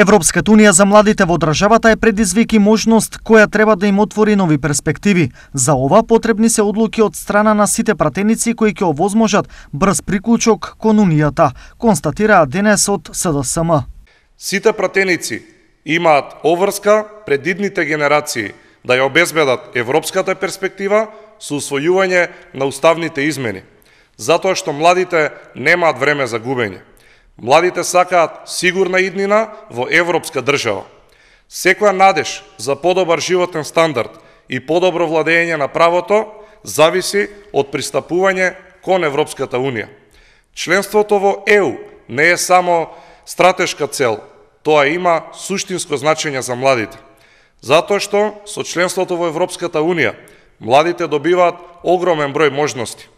Европската унија за младите во државата е предизвик и можност која треба да им отвори нови перспективи. За ова потребни се одлуки од страна на сите пратеници кои ќе овозможат брз приклучок кон унијата, констатираа денес од СДСМ. Сите пратеници имаат оврска пред идните генерации да ја обезбедат европската перспектива со усвојување на уставните измени, затоа што младите немаат време за губење. Младите сакаат сигурна иднина во европска држава. Секоја надеж за подобар животен стандард и подобро владење на правото зависи од пристапување кон Европската Унија. Членството во ЕУ не е само стратешка цел, тоа има суштинско значење за младите. Затоа што со членството во Европската Унија младите добиваат огромен број можности,